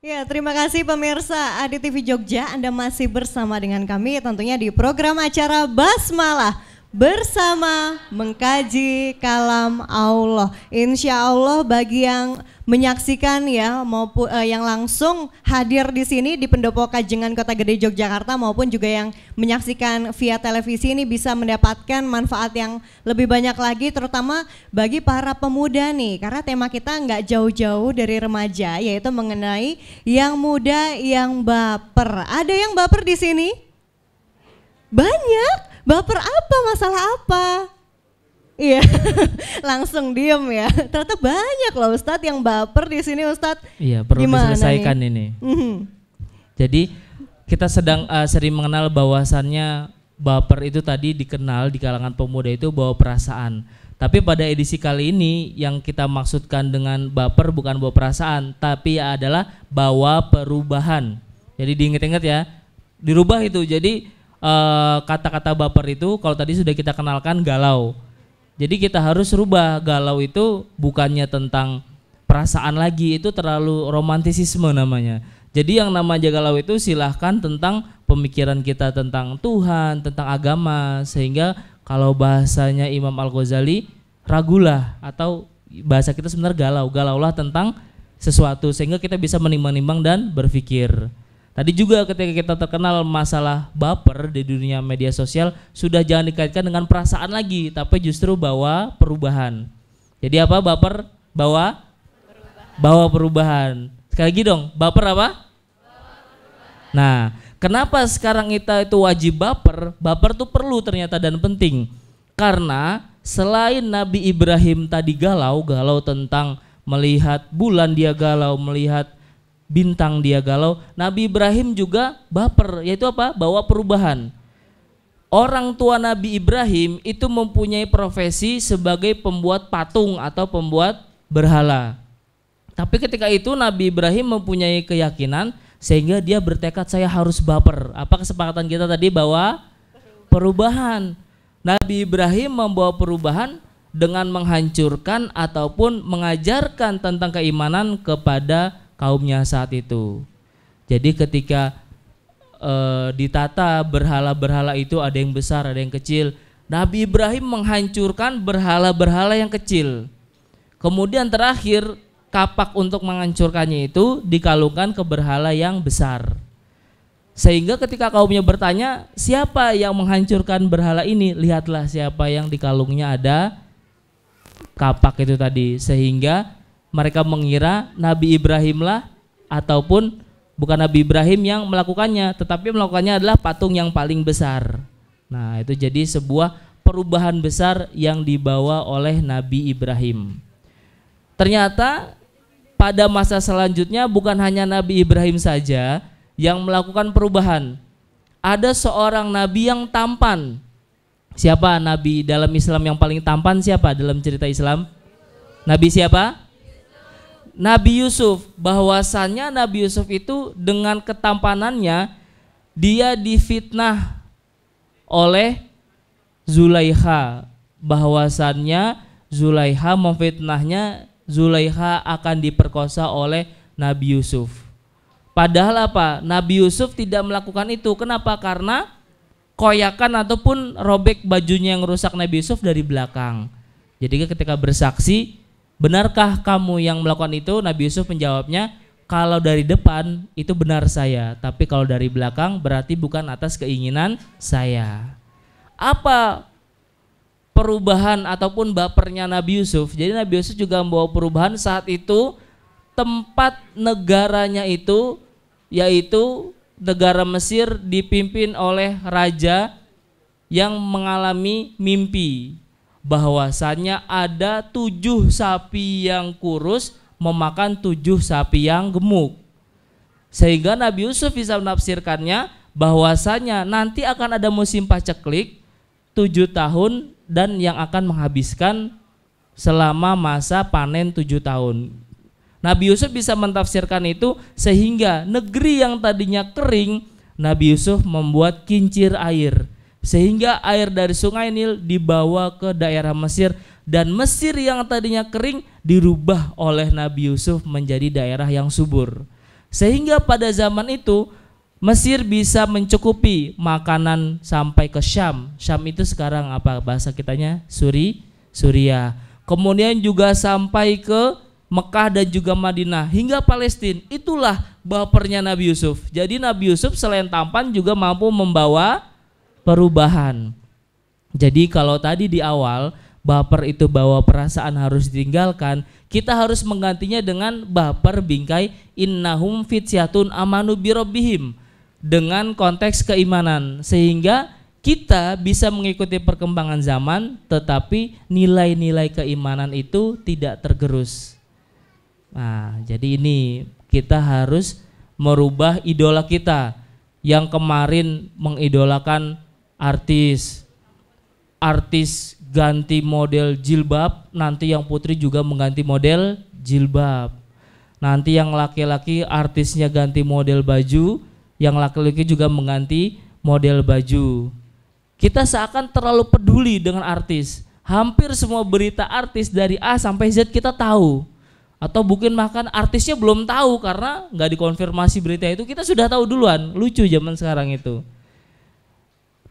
Ya, terima kasih pemirsa Adi TV Jogja. Anda masih bersama dengan kami tentunya di program acara Basmalah bersama mengkaji kalam Allah. Insya Allah bagi yang menyaksikan ya maupun eh, yang langsung hadir di sini di Pendopo Kajengan Kota Gede Yogyakarta maupun juga yang menyaksikan via televisi ini bisa mendapatkan manfaat yang lebih banyak lagi terutama bagi para pemuda nih karena tema kita nggak jauh-jauh dari remaja yaitu mengenai yang muda yang baper. Ada yang baper di sini? Banyak baper apa masalah apa Iya, langsung diem ya. Ternyata banyak loh Ustadz yang baper di sini Ustadz. Iya, perlu Gimana diselesaikan nih? ini. Mm-hmm. Jadi kita sedang uh, sering mengenal bahwasannya baper itu tadi dikenal di kalangan pemuda itu bawa perasaan. Tapi pada edisi kali ini yang kita maksudkan dengan baper bukan bawa perasaan, tapi adalah bawa perubahan. Jadi diingat-ingat ya, dirubah itu. Jadi kata eh, kata-kata baper itu kalau tadi sudah kita kenalkan galau. Jadi kita harus rubah galau itu bukannya tentang perasaan lagi itu terlalu romantisisme namanya. Jadi yang nama galau itu silahkan tentang pemikiran kita tentang Tuhan, tentang agama sehingga kalau bahasanya Imam Al-Ghazali ragulah atau bahasa kita sebenarnya galau, galaulah tentang sesuatu sehingga kita bisa menimbang-nimbang dan berpikir. Tadi juga ketika kita terkenal masalah baper di dunia media sosial sudah jangan dikaitkan dengan perasaan lagi, tapi justru bawa perubahan. Jadi apa baper? Bawa perubahan. bawa perubahan. Sekali lagi dong, baper apa? nah, kenapa sekarang kita itu wajib baper? Baper tuh perlu ternyata dan penting. Karena selain Nabi Ibrahim tadi galau, galau tentang melihat bulan dia galau, melihat bintang dia galau. Nabi Ibrahim juga baper, yaitu apa? Bawa perubahan. Orang tua Nabi Ibrahim itu mempunyai profesi sebagai pembuat patung atau pembuat berhala. Tapi ketika itu Nabi Ibrahim mempunyai keyakinan sehingga dia bertekad saya harus baper. Apa kesepakatan kita tadi bahwa perubahan. Nabi Ibrahim membawa perubahan dengan menghancurkan ataupun mengajarkan tentang keimanan kepada kaumnya saat itu. Jadi ketika e, ditata berhala-berhala itu ada yang besar, ada yang kecil. Nabi Ibrahim menghancurkan berhala-berhala yang kecil. Kemudian terakhir kapak untuk menghancurkannya itu dikalungkan ke berhala yang besar. Sehingga ketika kaumnya bertanya, siapa yang menghancurkan berhala ini? Lihatlah siapa yang dikalungnya ada kapak itu tadi. Sehingga mereka mengira Nabi Ibrahimlah ataupun bukan Nabi Ibrahim yang melakukannya, tetapi melakukannya adalah patung yang paling besar. Nah, itu jadi sebuah perubahan besar yang dibawa oleh Nabi Ibrahim. Ternyata pada masa selanjutnya bukan hanya Nabi Ibrahim saja yang melakukan perubahan. Ada seorang nabi yang tampan. Siapa nabi dalam Islam yang paling tampan siapa dalam cerita Islam? Nabi siapa? Nabi Yusuf bahwasannya Nabi Yusuf itu dengan ketampanannya dia difitnah oleh Zulaikha bahwasannya Zulaikha memfitnahnya Zulaikha akan diperkosa oleh Nabi Yusuf. Padahal apa? Nabi Yusuf tidak melakukan itu. Kenapa? Karena koyakan ataupun robek bajunya yang rusak Nabi Yusuf dari belakang. Jadi ketika bersaksi benarkah kamu yang melakukan itu? Nabi Yusuf menjawabnya, kalau dari depan itu benar saya, tapi kalau dari belakang berarti bukan atas keinginan saya. Apa perubahan ataupun bapernya Nabi Yusuf? Jadi Nabi Yusuf juga membawa perubahan saat itu tempat negaranya itu yaitu negara Mesir dipimpin oleh raja yang mengalami mimpi bahwasannya ada tujuh sapi yang kurus memakan tujuh sapi yang gemuk. Sehingga Nabi Yusuf bisa menafsirkannya bahwasanya nanti akan ada musim paceklik tujuh tahun dan yang akan menghabiskan selama masa panen tujuh tahun. Nabi Yusuf bisa mentafsirkan itu sehingga negeri yang tadinya kering Nabi Yusuf membuat kincir air sehingga air dari sungai Nil dibawa ke daerah Mesir dan Mesir yang tadinya kering dirubah oleh Nabi Yusuf menjadi daerah yang subur. Sehingga pada zaman itu Mesir bisa mencukupi makanan sampai ke Syam. Syam itu sekarang apa bahasa kitanya? Suri, Suria. Kemudian juga sampai ke Mekah dan juga Madinah hingga Palestina. Itulah bapernya Nabi Yusuf. Jadi Nabi Yusuf selain tampan juga mampu membawa perubahan. Jadi kalau tadi di awal baper itu bawa perasaan harus ditinggalkan, kita harus menggantinya dengan baper bingkai innahum fitsyatun amanu birobihim dengan konteks keimanan sehingga kita bisa mengikuti perkembangan zaman tetapi nilai-nilai keimanan itu tidak tergerus. Nah, jadi ini kita harus merubah idola kita yang kemarin mengidolakan artis artis ganti model jilbab nanti yang putri juga mengganti model jilbab nanti yang laki-laki artisnya ganti model baju yang laki-laki juga mengganti model baju kita seakan terlalu peduli dengan artis hampir semua berita artis dari A sampai Z kita tahu atau mungkin makan artisnya belum tahu karena nggak dikonfirmasi berita itu kita sudah tahu duluan lucu zaman sekarang itu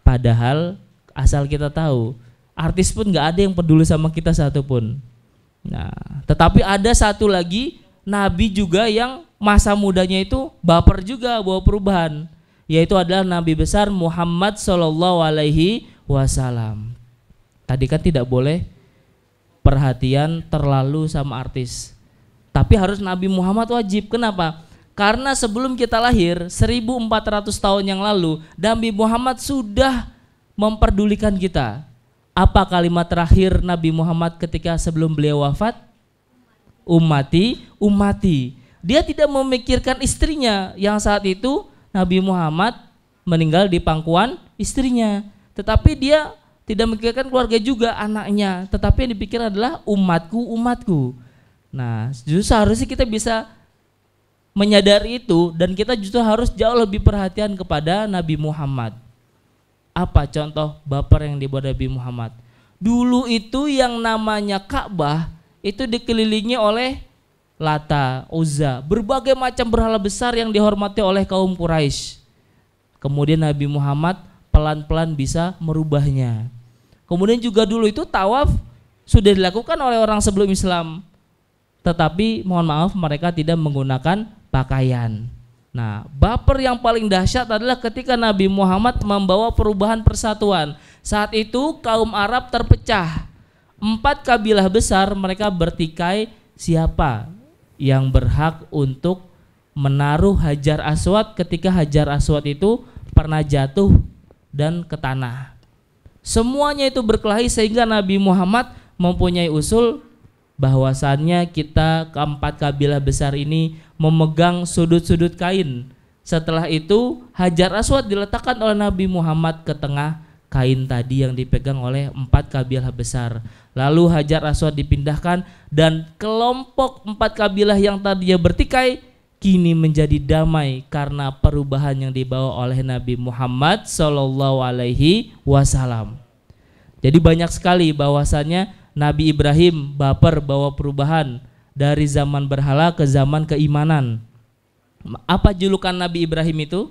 Padahal asal kita tahu, artis pun nggak ada yang peduli sama kita satupun. Nah, tetapi ada satu lagi nabi juga yang masa mudanya itu baper juga bawa perubahan, yaitu adalah nabi besar Muhammad Shallallahu alaihi wasallam. Tadi kan tidak boleh perhatian terlalu sama artis. Tapi harus Nabi Muhammad wajib. Kenapa? Karena sebelum kita lahir 1400 tahun yang lalu Nabi Muhammad sudah memperdulikan kita. Apa kalimat terakhir Nabi Muhammad ketika sebelum beliau wafat? Umati, umati. Dia tidak memikirkan istrinya yang saat itu Nabi Muhammad meninggal di pangkuan istrinya. Tetapi dia tidak memikirkan keluarga juga anaknya. Tetapi yang dipikir adalah umatku, umatku. Nah, justru seharusnya kita bisa menyadari itu dan kita justru harus jauh lebih perhatian kepada Nabi Muhammad. Apa contoh baper yang dibuat Nabi Muhammad? Dulu itu yang namanya Ka'bah itu dikelilingi oleh Lata, Uzza, berbagai macam berhala besar yang dihormati oleh kaum Quraisy. Kemudian Nabi Muhammad pelan-pelan bisa merubahnya. Kemudian juga dulu itu tawaf sudah dilakukan oleh orang sebelum Islam tetapi mohon maaf mereka tidak menggunakan pakaian. Nah, baper yang paling dahsyat adalah ketika Nabi Muhammad membawa perubahan persatuan. Saat itu kaum Arab terpecah. Empat kabilah besar mereka bertikai siapa yang berhak untuk menaruh Hajar Aswad ketika Hajar Aswad itu pernah jatuh dan ke tanah. Semuanya itu berkelahi sehingga Nabi Muhammad mempunyai usul bahwasannya kita keempat kabilah besar ini memegang sudut-sudut kain. Setelah itu Hajar Aswad diletakkan oleh Nabi Muhammad ke tengah kain tadi yang dipegang oleh empat kabilah besar. Lalu Hajar Aswad dipindahkan dan kelompok empat kabilah yang tadinya bertikai kini menjadi damai karena perubahan yang dibawa oleh Nabi Muhammad Shallallahu Alaihi Wasallam. Jadi banyak sekali bahwasannya Nabi Ibrahim baper bawa perubahan dari zaman berhala ke zaman keimanan. Apa julukan Nabi Ibrahim itu?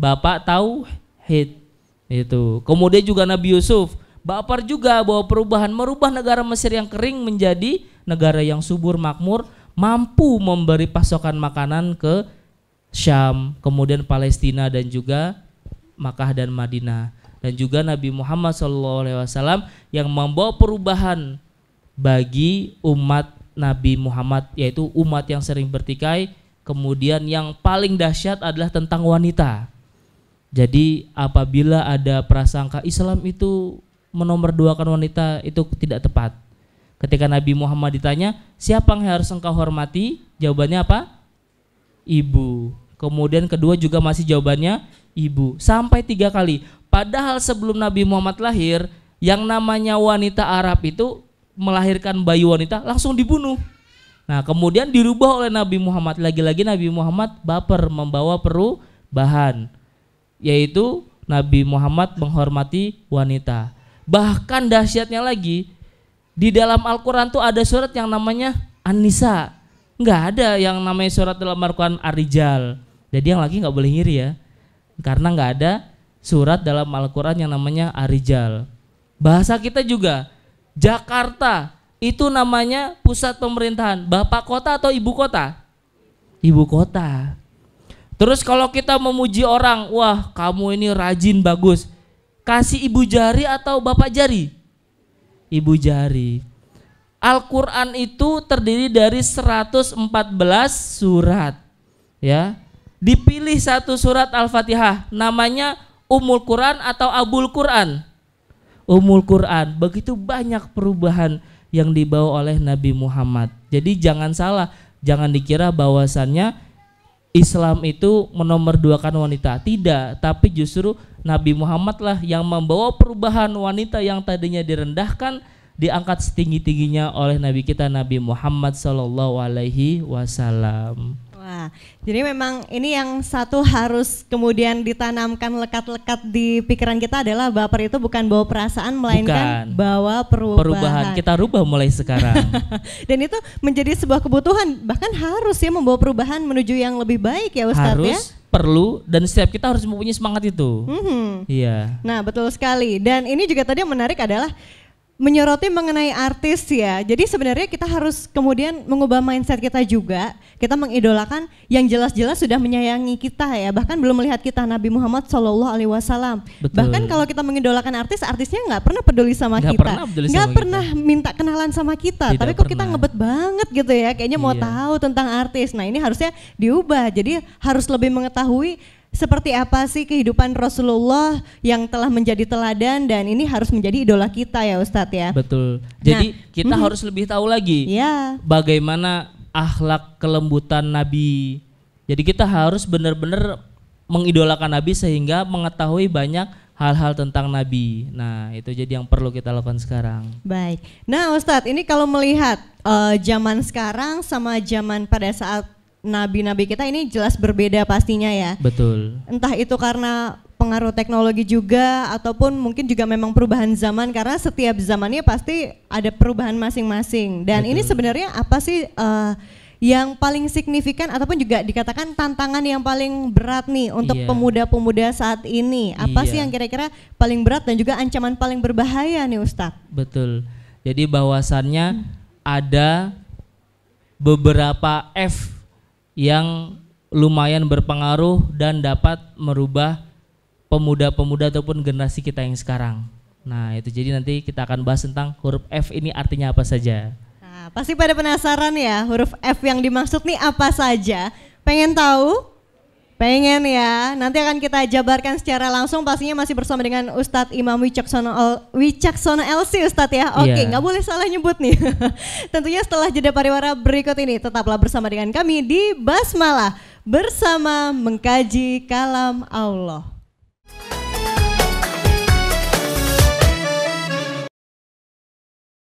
Bapak tahu hit Itu. Kemudian juga Nabi Yusuf baper juga bahwa perubahan merubah negara Mesir yang kering menjadi negara yang subur makmur, mampu memberi pasokan makanan ke Syam, kemudian Palestina dan juga Makkah dan Madinah dan juga Nabi Muhammad SAW yang membawa perubahan bagi umat Nabi Muhammad yaitu umat yang sering bertikai kemudian yang paling dahsyat adalah tentang wanita jadi apabila ada prasangka Islam itu menomorduakan wanita itu tidak tepat ketika Nabi Muhammad ditanya siapa yang harus engkau hormati jawabannya apa ibu kemudian kedua juga masih jawabannya ibu sampai tiga kali Padahal sebelum Nabi Muhammad lahir, yang namanya wanita Arab itu melahirkan bayi wanita langsung dibunuh. Nah, kemudian dirubah oleh Nabi Muhammad. Lagi-lagi Nabi Muhammad baper membawa bahan, yaitu Nabi Muhammad menghormati wanita. Bahkan dahsyatnya lagi di dalam Al-Qur'an tuh ada surat yang namanya An-Nisa. Enggak ada yang namanya surat dalam Al-Qur'an Ar-Rijal. Jadi yang lagi nggak boleh ngiri ya. Karena nggak ada surat dalam Al-Quran yang namanya Arijal. Bahasa kita juga Jakarta itu namanya pusat pemerintahan, bapak kota atau ibu kota? Ibu kota. Terus kalau kita memuji orang, wah kamu ini rajin bagus. Kasih ibu jari atau bapak jari? Ibu jari. Al-Qur'an itu terdiri dari 114 surat. Ya. Dipilih satu surat Al-Fatihah, namanya Umul Quran atau Abul Quran? Umul Quran. Begitu banyak perubahan yang dibawa oleh Nabi Muhammad. Jadi jangan salah, jangan dikira bahwasannya Islam itu menomorduakan wanita. Tidak, tapi justru Nabi Muhammad lah yang membawa perubahan wanita yang tadinya direndahkan diangkat setinggi-tingginya oleh Nabi kita Nabi Muhammad Sallallahu Alaihi Wasallam. Wah, jadi memang ini yang satu harus kemudian ditanamkan lekat-lekat di pikiran kita adalah baper itu bukan bawa perasaan melainkan bukan. bawa perubahan. Perubahan kita rubah mulai sekarang. Dan itu menjadi sebuah kebutuhan bahkan harus ya membawa perubahan menuju yang lebih baik ya Ustadz harus. ya perlu dan setiap kita harus mempunyai semangat itu. Mm -hmm. Iya. Nah betul sekali. Dan ini juga tadi yang menarik adalah menyoroti mengenai artis ya. Jadi sebenarnya kita harus kemudian mengubah mindset kita juga. Kita mengidolakan yang jelas-jelas sudah menyayangi kita ya, bahkan belum melihat kita Nabi Muhammad Shallallahu Alaihi Wasallam. Bahkan kalau kita mengidolakan artis, artisnya nggak pernah peduli sama gak kita, pernah nggak pernah minta kenalan sama kita. Tidak Tapi kok kita ngebet banget gitu ya, kayaknya mau iya. tahu tentang artis. Nah ini harusnya diubah. Jadi harus lebih mengetahui seperti apa sih kehidupan Rasulullah yang telah menjadi teladan dan ini harus menjadi idola kita ya Ustadz ya. Betul. Jadi nah, kita mm -hmm. harus lebih tahu lagi ya. bagaimana akhlak kelembutan Nabi. Jadi kita harus benar-benar mengidolakan Nabi sehingga mengetahui banyak hal-hal tentang Nabi. Nah, itu jadi yang perlu kita lakukan sekarang. Baik. Nah, Ustadz, ini kalau melihat uh, zaman sekarang sama zaman pada saat nabi-nabi kita ini jelas berbeda pastinya ya. Betul. Entah itu karena pengaruh teknologi juga ataupun mungkin juga memang perubahan zaman karena setiap zamannya pasti ada perubahan masing-masing. Dan Betul. ini sebenarnya apa sih uh, yang paling signifikan ataupun juga dikatakan tantangan yang paling berat nih untuk pemuda iya. pemuda-pemuda saat ini? Apa yeah. sih iya. yang kira-kira paling berat dan juga ancaman paling berbahaya nih Ustadz? Betul. Jadi bahwasannya hmm. ada beberapa F yang lumayan berpengaruh dan dapat merubah pemuda-pemuda ataupun generasi kita yang sekarang. Nah, itu jadi nanti kita akan bahas tentang huruf F ini artinya apa saja. Nah, pasti pada penasaran ya huruf F yang dimaksud nih apa saja. Pengen tahu? Pengen ya, nanti akan kita jabarkan secara langsung pastinya masih bersama dengan Ustadz Imam Wicaksono, Wicaksono LC Ustadz ya. Oke, yeah. nggak boleh salah nyebut nih. Tentunya setelah jeda pariwara berikut ini, tetaplah bersama dengan kami di Basmalah bersama mengkaji kalam Allah.